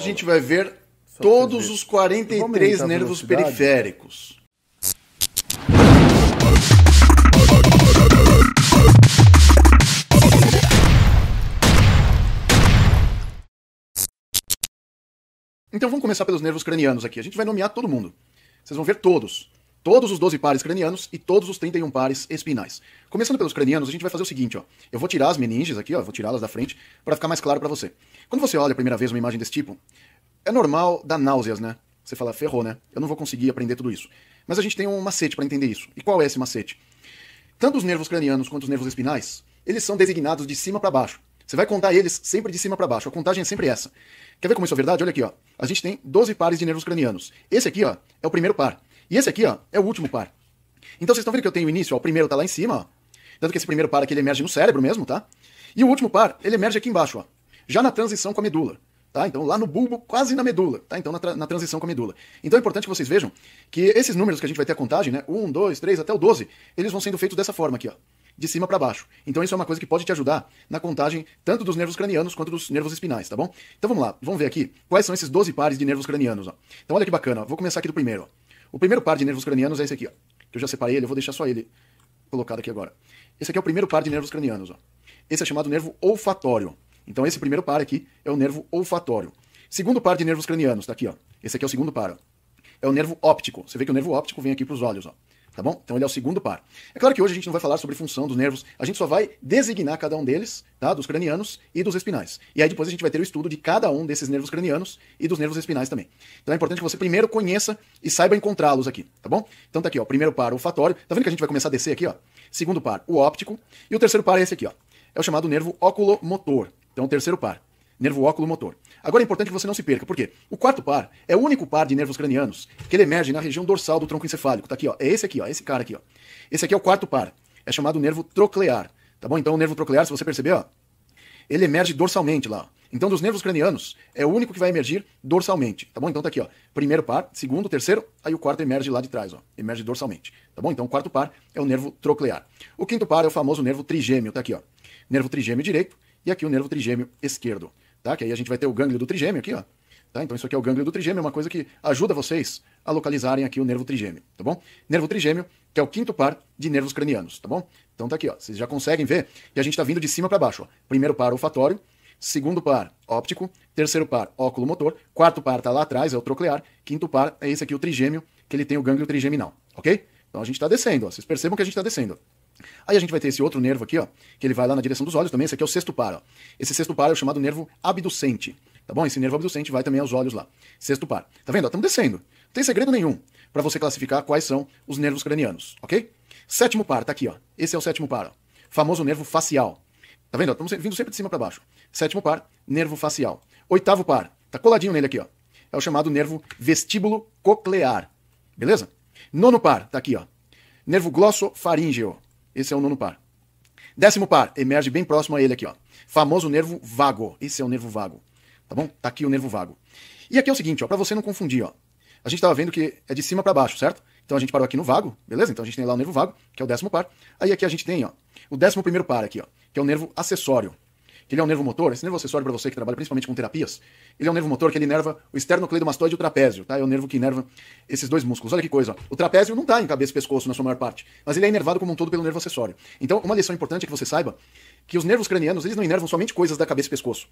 a gente vai ver todos os 43 nervos periféricos. Então vamos começar pelos nervos cranianos aqui. A gente vai nomear todo mundo. Vocês vão ver todos todos os 12 pares cranianos e todos os 31 pares espinais. Começando pelos cranianos, a gente vai fazer o seguinte, ó. Eu vou tirar as meninges aqui, ó, vou tirá-las da frente para ficar mais claro para você. Quando você olha a primeira vez uma imagem desse tipo, é normal dar náuseas, né? Você fala, ferrou, né? Eu não vou conseguir aprender tudo isso. Mas a gente tem um macete para entender isso. E qual é esse macete? Tanto os nervos cranianos quanto os nervos espinais, eles são designados de cima para baixo. Você vai contar eles sempre de cima para baixo. A contagem é sempre essa. Quer ver como isso é verdade? Olha aqui, ó. A gente tem 12 pares de nervos cranianos. Esse aqui, ó, é o primeiro par. E esse aqui, ó, é o último par. Então vocês estão vendo que eu tenho o início, ó, o primeiro tá lá em cima, ó. Tanto que esse primeiro par aqui ele emerge no cérebro mesmo, tá? E o último par, ele emerge aqui embaixo, ó. Já na transição com a medula, tá? Então lá no bulbo, quase na medula, tá? Então na, tra na transição com a medula. Então é importante que vocês vejam que esses números que a gente vai ter a contagem, né? 1, 2, 3 até o 12, eles vão sendo feitos dessa forma aqui, ó de cima para baixo. Então isso é uma coisa que pode te ajudar na contagem tanto dos nervos cranianos quanto dos nervos espinais, tá bom? Então vamos lá, vamos ver aqui quais são esses 12 pares de nervos cranianos. Ó. Então olha que bacana, ó. vou começar aqui do primeiro. Ó. O primeiro par de nervos cranianos é esse aqui, ó. Que eu já separei ele, eu vou deixar só ele colocado aqui agora. Esse aqui é o primeiro par de nervos cranianos, ó. Esse é chamado nervo olfatório. Então esse primeiro par aqui é o nervo olfatório. Segundo par de nervos cranianos, tá aqui, ó. Esse aqui é o segundo par, ó. É o nervo óptico. Você vê que o nervo óptico vem aqui para os olhos, ó tá bom? Então ele é o segundo par. É claro que hoje a gente não vai falar sobre função dos nervos, a gente só vai designar cada um deles, tá? Dos cranianos e dos espinais. E aí depois a gente vai ter o estudo de cada um desses nervos cranianos e dos nervos espinais também. Então é importante que você primeiro conheça e saiba encontrá-los aqui, tá bom? Então tá aqui, ó, primeiro par, o olfatório. Tá vendo que a gente vai começar a descer aqui, ó? Segundo par, o óptico, e o terceiro par é esse aqui, ó. É o chamado nervo oculomotor. Então o terceiro par, nervo oculomotor. Agora é importante que você não se perca, porque o quarto par é o único par de nervos cranianos que ele emerge na região dorsal do tronco encefálico. Tá aqui, ó. É esse aqui, ó. Esse cara aqui, ó. Esse aqui é o quarto par. É chamado nervo troclear. Tá bom? Então o nervo troclear, se você perceber, ó, ele emerge dorsalmente lá. Então, dos nervos cranianos, é o único que vai emergir dorsalmente, tá bom? Então tá aqui, ó. Primeiro par, segundo, terceiro, aí o quarto emerge lá de trás, ó. Emerge dorsalmente, tá bom? Então o quarto par é o nervo troclear. O quinto par é o famoso nervo trigêmeo, tá aqui, ó. Nervo trigêmeo direito e aqui o nervo trigêmeo esquerdo tá? Que aí a gente vai ter o gânglio do trigêmeo aqui, ó. Tá? Então isso aqui é o gânglio do trigêmeo, é uma coisa que ajuda vocês a localizarem aqui o nervo trigêmeo, tá bom? Nervo trigêmeo, que é o quinto par de nervos cranianos, tá bom? Então tá aqui, ó. Vocês já conseguem ver que a gente tá vindo de cima para baixo, ó. Primeiro par olfatório, segundo par óptico, terceiro par óculo motor, quarto par tá lá atrás, é o troclear, quinto par é esse aqui o trigêmeo, que ele tem o gânglio trigeminal, OK? Então a gente tá descendo, ó. Vocês percebam que a gente tá descendo. Aí a gente vai ter esse outro nervo aqui, ó, que ele vai lá na direção dos olhos também. Esse aqui é o sexto par, ó. Esse sexto par é o chamado nervo abducente, tá bom? Esse nervo abducente vai também aos olhos lá. Sexto par. Tá vendo? Estamos descendo. Não tem segredo nenhum para você classificar quais são os nervos cranianos, ok? Sétimo par, tá aqui, ó. Esse é o sétimo par, ó. Famoso nervo facial. Tá vendo? Estamos vindo sempre de cima para baixo. Sétimo par, nervo facial. Oitavo par, tá coladinho nele aqui, ó. É o chamado nervo vestíbulo coclear. Beleza? Nono par, tá aqui, ó. Nervo glossofaríngeo. Esse é o nono par. Décimo par, emerge bem próximo a ele aqui, ó. Famoso nervo vago. Esse é o nervo vago. Tá bom? Tá aqui o nervo vago. E aqui é o seguinte, ó, para você não confundir, ó. A gente estava vendo que é de cima para baixo, certo? Então a gente parou aqui no vago, beleza? Então a gente tem lá o nervo vago, que é o décimo par. Aí aqui a gente tem, ó, o décimo primeiro par aqui, ó, que é o nervo acessório que ele é um nervo motor, esse nervo acessório para você que trabalha principalmente com terapias, ele é um nervo motor que ele nerva o esternocleidomastoide e o trapézio, tá? É o nervo que inerva esses dois músculos. Olha que coisa, ó. o trapézio não está em cabeça e pescoço na sua maior parte, mas ele é inervado como um todo pelo nervo acessório. Então, uma lição importante é que você saiba que os nervos cranianos, eles não inervam somente coisas da cabeça e pescoço.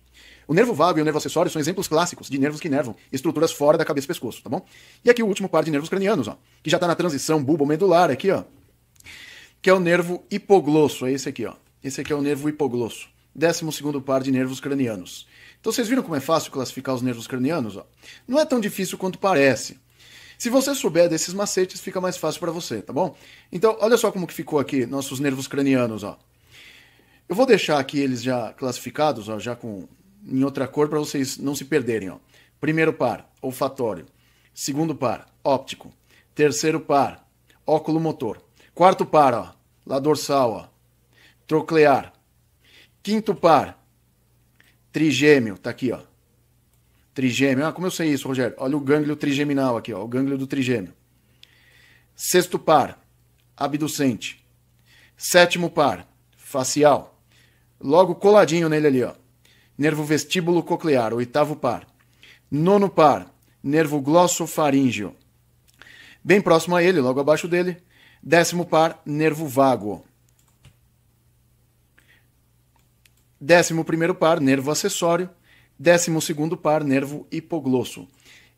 O nervo vago e o nervo acessório são exemplos clássicos de nervos que nervam estruturas fora da cabeça e pescoço, tá bom? E aqui o último par de nervos cranianos, ó, que já está na transição bulbo-medular aqui, ó, que é o nervo hipoglosso, é esse aqui, ó. Esse aqui é o nervo hipoglosso. 12 par de nervos cranianos. Então vocês viram como é fácil classificar os nervos cranianos? Ó? Não é tão difícil quanto parece. Se você souber desses macetes, fica mais fácil para você, tá bom? Então, olha só como que ficou aqui nossos nervos cranianos, ó. Eu vou deixar aqui eles já classificados, ó, já com em outra cor para vocês não se perderem, ó. Primeiro par, olfatório. Segundo par, óptico. Terceiro par, óculo motor. Quarto par, ó, lá dorsal, ó, troclear. Quinto par. Trigêmeo, tá aqui, ó. Trigêmeo. Ah, como eu sei isso, Rogério? Olha o gânglio trigeminal aqui, ó. O gânglio do trigêmeo. Sexto par, abducente. Sétimo par, facial. Logo coladinho nele ali, ó. Nervo vestíbulo coclear, oitavo par. Nono par, nervo glossofaríngeo. Bem próximo a ele, logo abaixo dele, décimo par, nervo vago. Décimo primeiro par, nervo acessório. Décimo segundo par, nervo hipoglosso.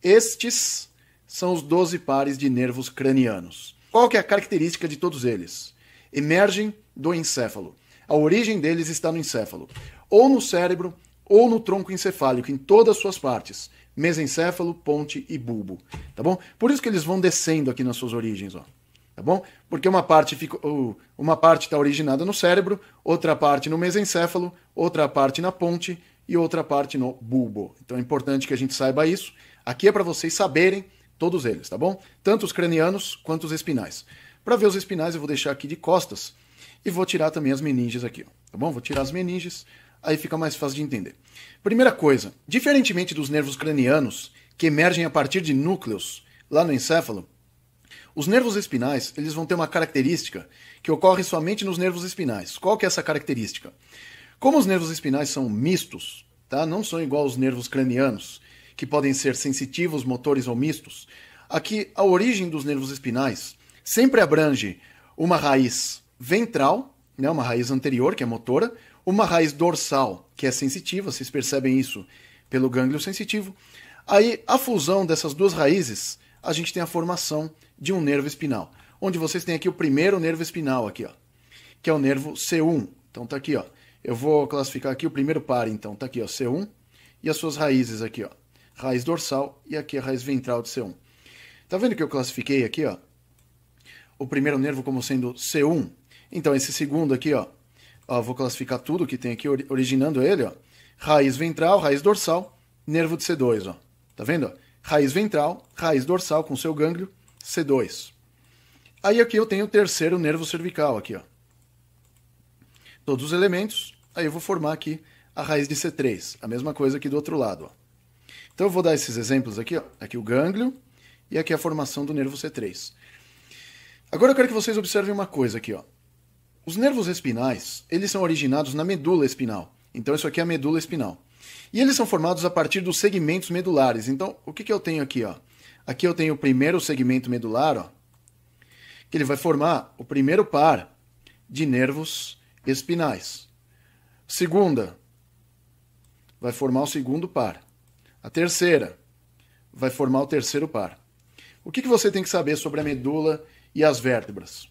Estes são os 12 pares de nervos cranianos. Qual que é a característica de todos eles? Emergem do encéfalo. A origem deles está no encéfalo, ou no cérebro, ou no tronco encefálico, em todas as suas partes, mesencéfalo, ponte e bulbo, tá bom? Por isso que eles vão descendo aqui nas suas origens, ó tá bom? Porque uma parte fica, uma parte está originada no cérebro, outra parte no mesencéfalo, outra parte na ponte e outra parte no bulbo. Então é importante que a gente saiba isso. Aqui é para vocês saberem todos eles, tá bom? Tanto os cranianos quanto os espinais. Para ver os espinais eu vou deixar aqui de costas e vou tirar também as meninges aqui, tá bom? Vou tirar as meninges, aí fica mais fácil de entender. Primeira coisa, diferentemente dos nervos cranianos que emergem a partir de núcleos lá no encéfalo, os nervos espinais, eles vão ter uma característica que ocorre somente nos nervos espinais. Qual que é essa característica? Como os nervos espinais são mistos, tá? Não são igual aos nervos cranianos, que podem ser sensitivos, motores ou mistos. Aqui a origem dos nervos espinais sempre abrange uma raiz ventral, né, uma raiz anterior, que é motora, uma raiz dorsal, que é sensitiva, vocês percebem isso pelo gânglio sensitivo. Aí a fusão dessas duas raízes, a gente tem a formação de um nervo espinal. Onde vocês têm aqui o primeiro nervo espinal aqui, ó, que é o nervo C1. Então tá aqui, ó. Eu vou classificar aqui o primeiro par, então tá aqui, ó, C1 e as suas raízes aqui, ó. Raiz dorsal e aqui a raiz ventral de C1. Tá vendo que eu classifiquei aqui, ó, o primeiro nervo como sendo C1? Então esse segundo aqui, ó, ó vou classificar tudo que tem aqui originando ele, ó. Raiz ventral, raiz dorsal, nervo de C2, ó. Tá vendo? Raiz ventral, raiz dorsal com seu gânglio C2. Aí aqui eu tenho o terceiro nervo cervical, aqui, ó. Todos os elementos, aí eu vou formar aqui a raiz de C3, a mesma coisa aqui do outro lado, ó. Então eu vou dar esses exemplos aqui, ó. Aqui o gânglio e aqui a formação do nervo C3. Agora eu quero que vocês observem uma coisa aqui, ó. Os nervos espinais, eles são originados na medula espinal. Então isso aqui é a medula espinal. E eles são formados a partir dos segmentos medulares. Então, o que, que eu tenho aqui, ó? Aqui eu tenho o primeiro segmento medular, ó, que ele vai formar o primeiro par de nervos espinais. Segunda vai formar o segundo par. A terceira vai formar o terceiro par. O que, que você tem que saber sobre a medula e as vértebras?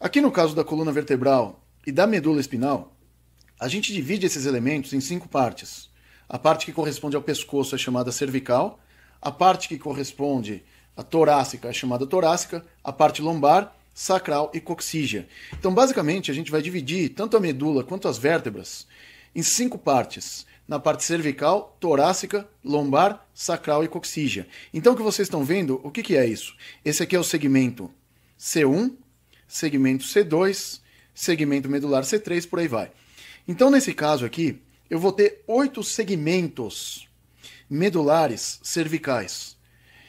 Aqui no caso da coluna vertebral e da medula espinal, a gente divide esses elementos em cinco partes. A parte que corresponde ao pescoço é chamada cervical, a parte que corresponde à torácica a é chamada torácica, a parte lombar, sacral e coxígea. Então, basicamente, a gente vai dividir tanto a medula quanto as vértebras em cinco partes na parte cervical, torácica, lombar, sacral e coxígea. Então, o que vocês estão vendo, o que, que é isso? Esse aqui é o segmento C1, segmento C2, segmento medular C3, por aí vai. Então, nesse caso aqui, eu vou ter oito segmentos medulares, cervicais.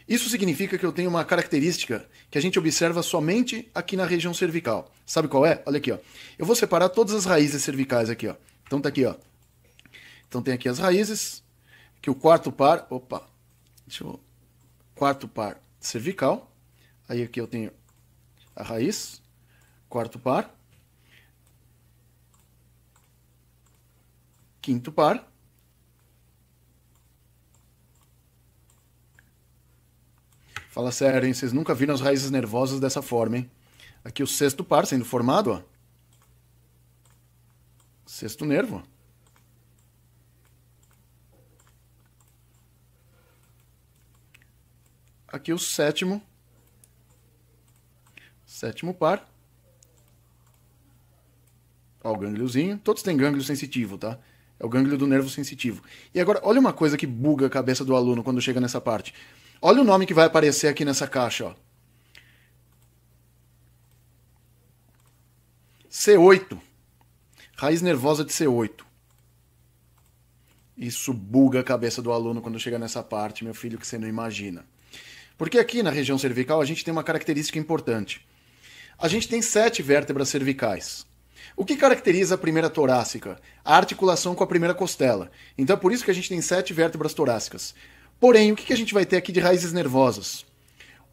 Isso significa que eu tenho uma característica que a gente observa somente aqui na região cervical. Sabe qual é? Olha aqui, ó. Eu vou separar todas as raízes cervicais aqui, ó. Então tá aqui, ó. Então tem aqui as raízes, que o quarto par, opa. Deixa eu quarto par cervical. Aí aqui eu tenho a raiz, quarto par, quinto par Fala sério, hein? Vocês nunca viram as raízes nervosas dessa forma, hein? Aqui o sexto par sendo formado, ó. Sexto nervo. Aqui o sétimo. Sétimo par. Ó, o gângliozinho. Todos têm gânglio sensitivo, tá? É o gânglio do nervo sensitivo. E agora, olha uma coisa que buga a cabeça do aluno quando chega nessa parte. Olha o nome que vai aparecer aqui nessa caixa, ó. C8. Raiz nervosa de C8. Isso buga a cabeça do aluno quando chega nessa parte, meu filho, que você não imagina. Porque aqui na região cervical a gente tem uma característica importante. A gente tem sete vértebras cervicais. O que caracteriza a primeira torácica? A articulação com a primeira costela. Então é por isso que a gente tem sete vértebras torácicas. Porém, o que a gente vai ter aqui de raízes nervosas?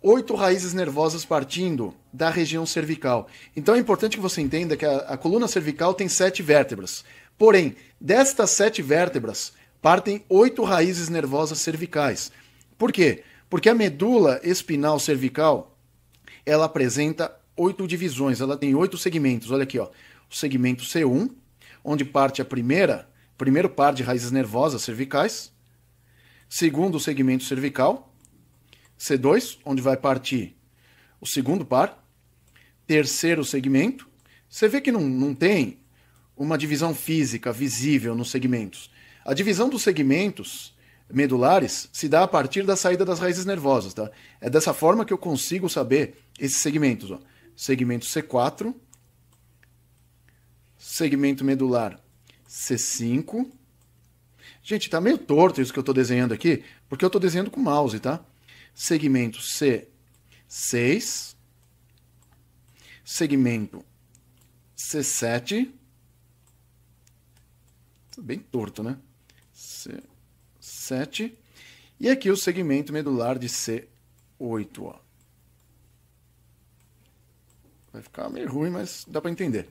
Oito raízes nervosas partindo da região cervical. Então é importante que você entenda que a, a coluna cervical tem sete vértebras. Porém, destas sete vértebras partem oito raízes nervosas cervicais. Por quê? Porque a medula espinal cervical ela apresenta oito divisões, ela tem oito segmentos. Olha aqui, ó. o segmento C1, onde parte a primeira, primeiro par de raízes nervosas cervicais, segundo o segmento cervical, C2, onde vai partir o segundo par, terceiro segmento. Você vê que não, não tem uma divisão física visível nos segmentos. A divisão dos segmentos medulares se dá a partir da saída das raízes nervosas. Tá? É dessa forma que eu consigo saber esses segmentos. Ó. Segmento C4, segmento medular C5, Gente, tá meio torto isso que eu tô desenhando aqui, porque eu tô desenhando com mouse, tá? Segmento C6, segmento C7, tá bem torto, né? C7, e aqui o segmento medular de C8, ó. Vai ficar meio ruim, mas dá para entender.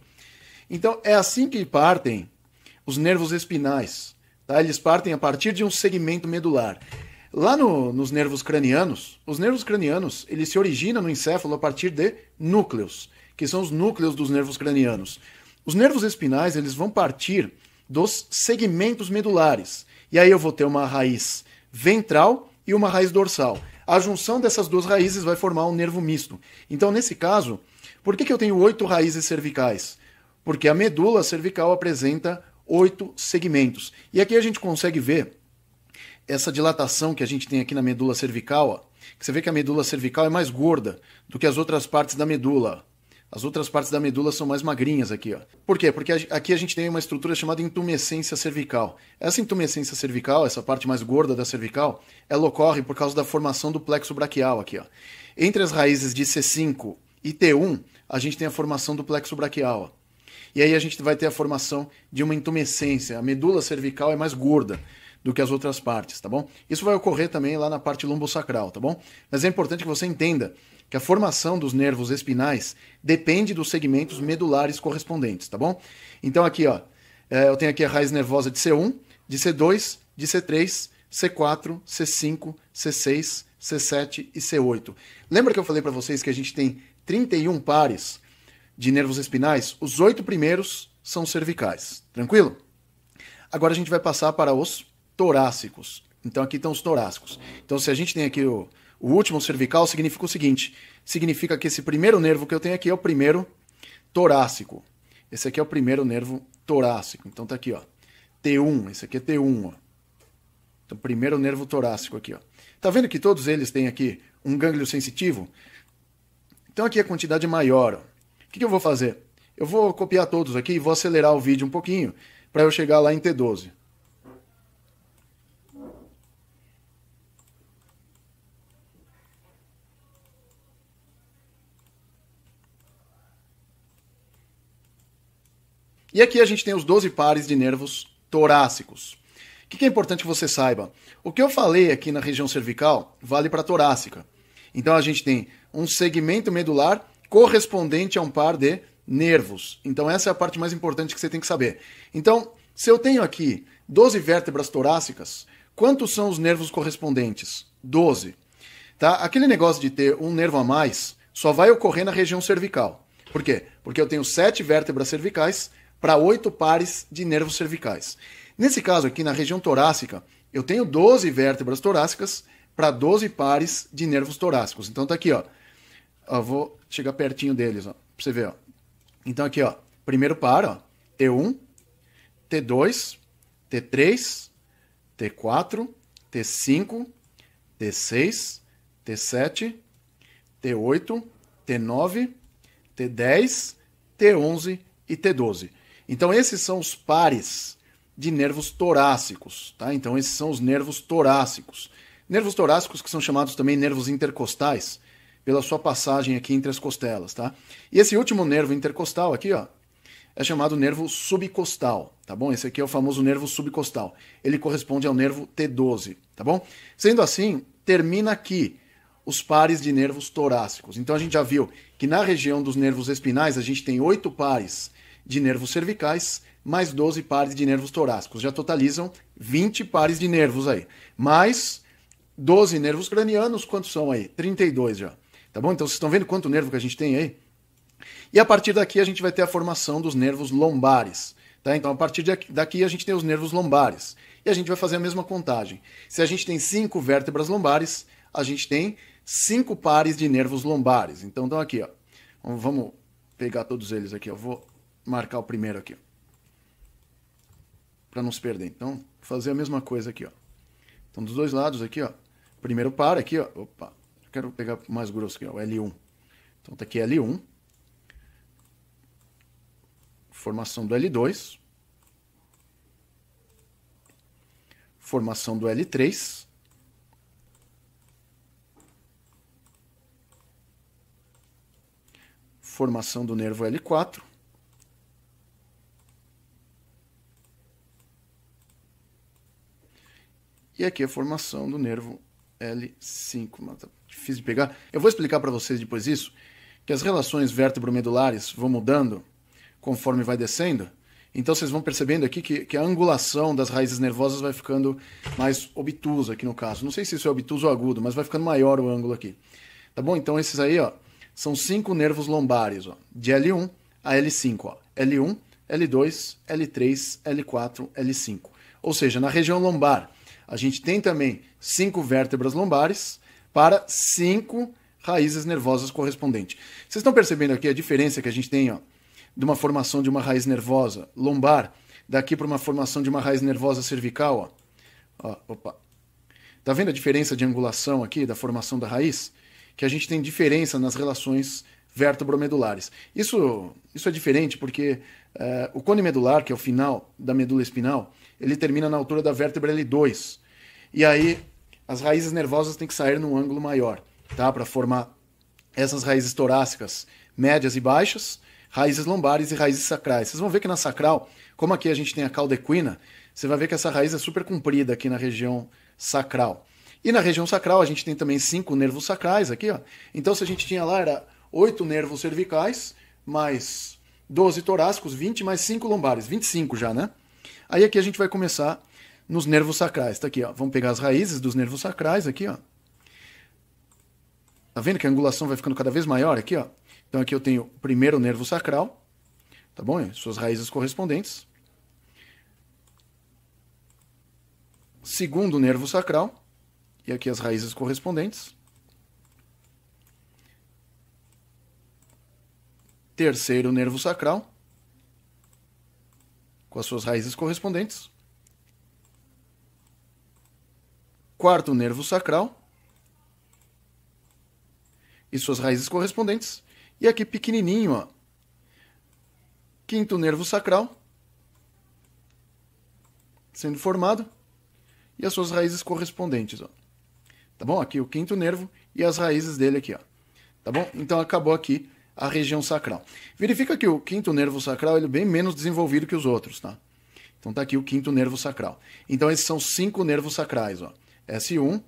Então, é assim que partem os nervos espinais Tá? Eles partem a partir de um segmento medular. Lá no, nos nervos cranianos, os nervos cranianos eles se originam no encéfalo a partir de núcleos, que são os núcleos dos nervos cranianos. Os nervos espinais eles vão partir dos segmentos medulares. E aí eu vou ter uma raiz ventral e uma raiz dorsal. A junção dessas duas raízes vai formar um nervo misto. Então, nesse caso, por que, que eu tenho oito raízes cervicais? Porque a medula cervical apresenta oito segmentos. E aqui a gente consegue ver essa dilatação que a gente tem aqui na medula cervical, ó, você vê que a medula cervical é mais gorda do que as outras partes da medula. As outras partes da medula são mais magrinhas aqui. Ó. Por quê? Porque aqui a gente tem uma estrutura chamada intumescência cervical. Essa intumescência cervical, essa parte mais gorda da cervical, ela ocorre por causa da formação do plexo braquial aqui. Ó. Entre as raízes de C5 e T1, a gente tem a formação do plexo braquial. Ó. E aí a gente vai ter a formação de uma intumescência. A medula cervical é mais gorda do que as outras partes, tá bom? Isso vai ocorrer também lá na parte lumbosacral, tá bom? Mas é importante que você entenda que a formação dos nervos espinais depende dos segmentos medulares correspondentes, tá bom? Então aqui, ó, é, eu tenho aqui a raiz nervosa de C1, de C2, de C3, C4, C5, C6, C7 e C8. Lembra que eu falei para vocês que a gente tem 31 pares de nervos espinais, os oito primeiros são cervicais. Tranquilo? Agora a gente vai passar para os torácicos. Então aqui estão os torácicos. Então se a gente tem aqui o, o último cervical, significa o seguinte: significa que esse primeiro nervo que eu tenho aqui é o primeiro torácico. Esse aqui é o primeiro nervo torácico. Então tá aqui, ó. T1, esse aqui é T1, ó. Então primeiro nervo torácico aqui, ó. Tá vendo que todos eles têm aqui um gânglio sensitivo? Então aqui a quantidade é maior, ó que, que eu vou fazer? Eu vou copiar todos aqui e vou acelerar o vídeo um pouquinho para eu chegar lá em T12. E aqui a gente tem os 12 pares de nervos torácicos. O que é importante que você saiba? O que eu falei aqui na região cervical vale para a torácica. Então a gente tem um segmento medular correspondente a um par de nervos. Então, essa é a parte mais importante que você tem que saber. Então, se eu tenho aqui 12 vértebras torácicas, quantos são os nervos correspondentes? 12. Tá? Aquele negócio de ter um nervo a mais só vai ocorrer na região cervical. Por quê? Porque eu tenho 7 vértebras cervicais para 8 pares de nervos cervicais. Nesse caso aqui, na região torácica, eu tenho 12 vértebras torácicas para 12 pares de nervos torácicos. Então tá aqui, ó. Ó, vou chegar pertinho deles, ó, pra você ver, ó. Então aqui, ó, primeiro par, ó, T1, T2, T3, T4, T5, T6, T7, T8, T9, T10, T11 e T12. Então esses são os pares de nervos torácicos, tá? Então esses são os nervos torácicos. Nervos torácicos que são chamados também nervos intercostais pela sua passagem aqui entre as costelas, tá? E esse último nervo intercostal aqui, ó, é chamado nervo subcostal, tá bom? Esse aqui é o famoso nervo subcostal. Ele corresponde ao nervo T12, tá bom? Sendo assim, termina aqui os pares de nervos torácicos. Então a gente já viu que na região dos nervos espinais a gente tem oito pares de nervos cervicais, mais 12 pares de nervos torácicos. Já totalizam 20 pares de nervos aí. Mais 12 nervos cranianos, quantos são aí? 32 já. Tá bom? Então vocês estão vendo quanto nervo que a gente tem aí? E a partir daqui a gente vai ter a formação dos nervos lombares. Tá? Então a partir daqui a gente tem os nervos lombares. E a gente vai fazer a mesma contagem. Se a gente tem cinco vértebras lombares, a gente tem cinco pares de nervos lombares. Então estão aqui. Ó. Vamos pegar todos eles aqui. Eu vou marcar o primeiro aqui. Para não se perder. Então, fazer a mesma coisa aqui. Ó. Então, dos dois lados aqui, ó. Primeiro par aqui, ó. Opa, quero pegar mais grosso aqui, ó, o L1. Então tá aqui L1. Formação do L2. Formação do L3. Formação do nervo L4. E aqui a formação do nervo L5, mas tá difícil de pegar. Eu vou explicar para vocês depois isso, que as relações vértebro-medulares vão mudando conforme vai descendo. Então vocês vão percebendo aqui que, que, a angulação das raízes nervosas vai ficando mais obtusa aqui no caso. Não sei se isso é obtuso ou agudo, mas vai ficando maior o ângulo aqui. Tá bom? Então esses aí, ó, são cinco nervos lombares, ó, de L1 a L5, ó. L1, L2, L3, L4, L5. Ou seja, na região lombar, a gente tem também cinco vértebras lombares para cinco raízes nervosas correspondentes. Vocês estão percebendo aqui a diferença que a gente tem ó, de uma formação de uma raiz nervosa lombar daqui para uma formação de uma raiz nervosa cervical? Ó. Ó, opa. Tá vendo a diferença de angulação aqui da formação da raiz? Que a gente tem diferença nas relações vértebromedulares. Isso, isso é diferente porque eh, o cone medular, que é o final da medula espinal, ele termina na altura da vértebra L2. E aí as raízes nervosas têm que sair num ângulo maior, tá? Para formar essas raízes torácicas médias e baixas, raízes lombares e raízes sacrais. Vocês vão ver que na sacral, como aqui a gente tem a caldequina, você vai ver que essa raiz é super comprida aqui na região sacral. E na região sacral a gente tem também cinco nervos sacrais aqui, ó. Então se a gente tinha lá era oito nervos cervicais mais 12 torácicos, 20 mais 5 lombares, 25 já, né? Aí aqui a gente vai começar nos nervos sacrais. está aqui, ó. Vamos pegar as raízes dos nervos sacrais aqui, ó. Tá vendo que a angulação vai ficando cada vez maior aqui, ó? Então aqui eu tenho o primeiro nervo sacral, tá bom? Suas raízes correspondentes. Segundo nervo sacral, e aqui as raízes correspondentes. Terceiro nervo sacral, com as suas raízes correspondentes. quarto nervo sacral e suas raízes correspondentes. E aqui pequenininho, ó, quinto nervo sacral sendo formado e as suas raízes correspondentes, ó. Tá bom? Aqui o quinto nervo e as raízes dele aqui, ó. Tá bom? Então acabou aqui a região sacral. Verifica que o quinto nervo sacral ele é bem menos desenvolvido que os outros, tá? Então tá aqui o quinto nervo sacral. Então esses são cinco nervos sacrais, ó. S1,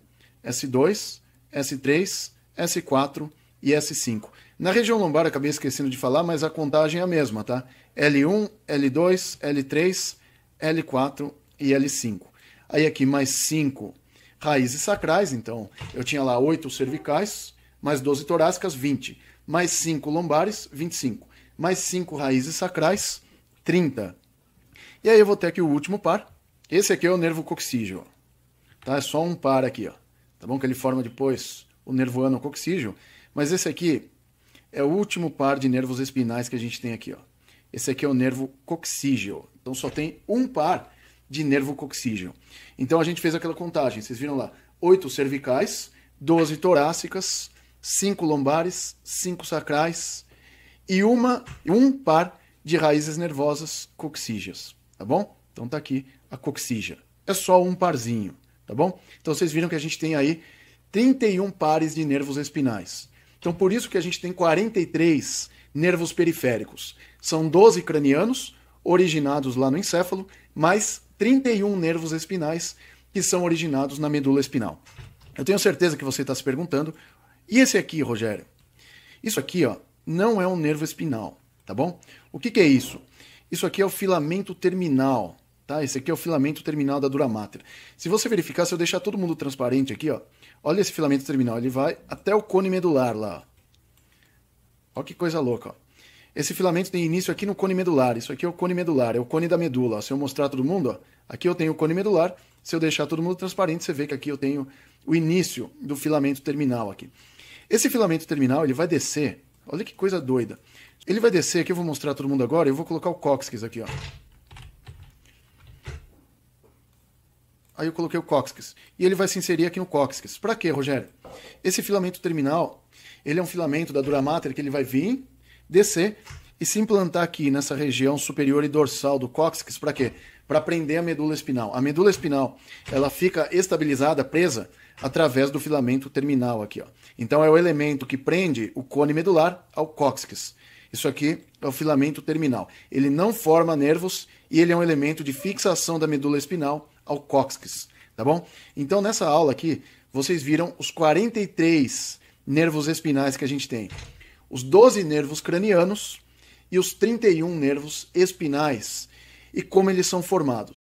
S2, S3, S4 e S5. Na região lombar, acabei esquecendo de falar, mas a contagem é a mesma, tá? L1, L2, L3, L4 e L5. Aí aqui mais 5 raízes sacrais, então eu tinha lá 8 cervicais, mais 12 torácicas, 20. Mais 5 lombares, 25. Mais 5 raízes sacrais, 30. E aí eu vou ter aqui o último par. Esse aqui é o nervo coxígeo. Tá? É só um par aqui, ó. Tá bom? Que ele forma depois o nervo anococcígeo. Mas esse aqui é o último par de nervos espinais que a gente tem aqui, ó. Esse aqui é o nervo coxígeo. Então só tem um par de nervo coxígeo. Então a gente fez aquela contagem, vocês viram lá, oito cervicais, 12 torácicas, cinco lombares, cinco sacrais e uma um par de raízes nervosas coxígeas, tá bom? Então tá aqui a coxígea. É só um parzinho tá bom? Então vocês viram que a gente tem aí 31 pares de nervos espinais. Então por isso que a gente tem 43 nervos periféricos. São 12 cranianos originados lá no encéfalo, mais 31 nervos espinais que são originados na medula espinal. Eu tenho certeza que você está se perguntando, e esse aqui, Rogério? Isso aqui, ó, não é um nervo espinal, tá bom? O que, que é isso? Isso aqui é o filamento terminal Tá? Esse aqui é o filamento terminal da Duramater. Se você verificar, se eu deixar todo mundo transparente aqui, ó, olha esse filamento terminal, ele vai até o cone medular lá. Ó, que coisa louca. Ó. Esse filamento tem início aqui no cone medular. Isso aqui é o cone medular, é o cone da medula. Se eu mostrar todo mundo, ó, aqui eu tenho o cone medular. Se eu deixar todo mundo transparente, você vê que aqui eu tenho o início do filamento terminal aqui. Esse filamento terminal ele vai descer. Olha que coisa doida. Ele vai descer, aqui eu vou mostrar todo mundo agora, eu vou colocar o cóccix aqui, ó. Aí eu coloquei o cóccix. E ele vai se inserir aqui no cóccix. Para quê, Rogério? Esse filamento terminal, ele é um filamento da Duramater que ele vai vir, descer e se implantar aqui nessa região superior e dorsal do cóccix. Para quê? Para prender a medula espinal. A medula espinal, ela fica estabilizada, presa, através do filamento terminal aqui. Ó. Então é o elemento que prende o cone medular ao cóccix. Isso aqui é o filamento terminal. Ele não forma nervos e ele é um elemento de fixação da medula espinal ao cóccix, tá bom? Então nessa aula aqui, vocês viram os 43 nervos espinais que a gente tem. Os 12 nervos cranianos e os 31 nervos espinais e como eles são formados.